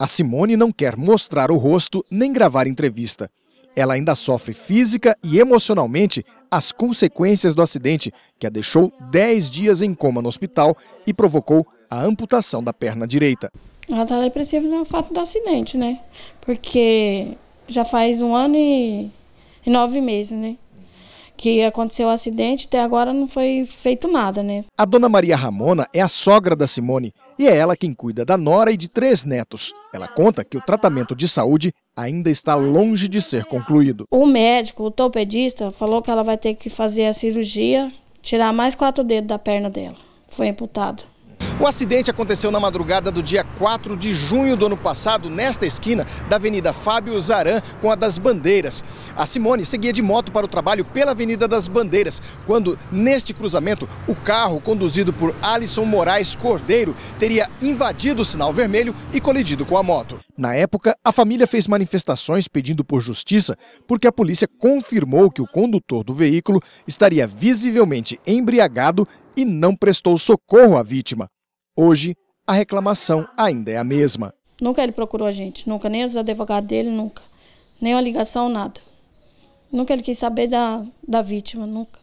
A Simone não quer mostrar o rosto nem gravar entrevista. Ela ainda sofre física e emocionalmente as consequências do acidente que a deixou 10 dias em coma no hospital e provocou a amputação da perna direita. Ela está depressiva no fato do acidente, né? Porque já faz um ano e, nove meses, né? que aconteceu o acidente acidente, até agora não foi feito nada, né? A dona Maria Ramona é a sogra da Simone e é ela quem cuida da nora e de três netos. Ela conta que o tratamento de saúde ainda está longe de ser concluído. O médico, o topedista, falou que ela vai ter que fazer a cirurgia, tirar mais quatro dedos da perna dela. Foi amputado. O acidente aconteceu na madrugada do dia 4 de junho do ano passado, nesta esquina da Avenida Fábio Zaran com a das Bandeiras. A Simone seguia de moto para o trabalho pela Avenida das Bandeiras, quando, neste cruzamento, o carro conduzido por Alisson Moraes Cordeiro teria invadido o sinal vermelho e colidido com a moto. Na época, a família fez manifestações pedindo por justiça porque a polícia confirmou que o condutor do veículo estaria visivelmente embriagado e não prestou socorro à vítima. Hoje, a reclamação ainda é a mesma. Nunca ele procurou a gente, nunca, nem os advogados dele, nunca. Nem uma ligação, nada. Nunca ele quis saber da, da vítima, nunca.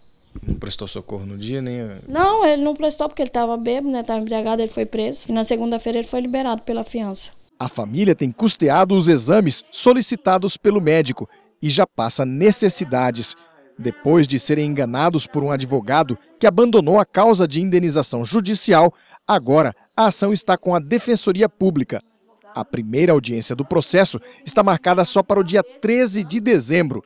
Não prestou socorro no dia, nem. Não, ele não prestou porque ele estava bêbado, né? embriagado, ele foi preso. E na segunda-feira ele foi liberado pela fiança. A família tem custeado os exames solicitados pelo médico e já passa necessidades. Depois de serem enganados por um advogado que abandonou a causa de indenização judicial, Agora, a ação está com a Defensoria Pública. A primeira audiência do processo está marcada só para o dia 13 de dezembro.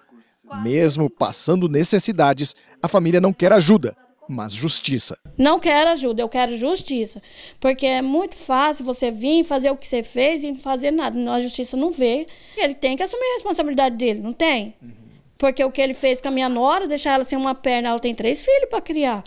Mesmo passando necessidades, a família não quer ajuda, mas justiça. Não quero ajuda, eu quero justiça. Porque é muito fácil você vir fazer o que você fez e não fazer nada. a justiça não vê. Ele tem que assumir a responsabilidade dele, não tem? Uhum. Porque o que ele fez com a minha nora, deixar ela sem uma perna, ela tem três filhos para criar.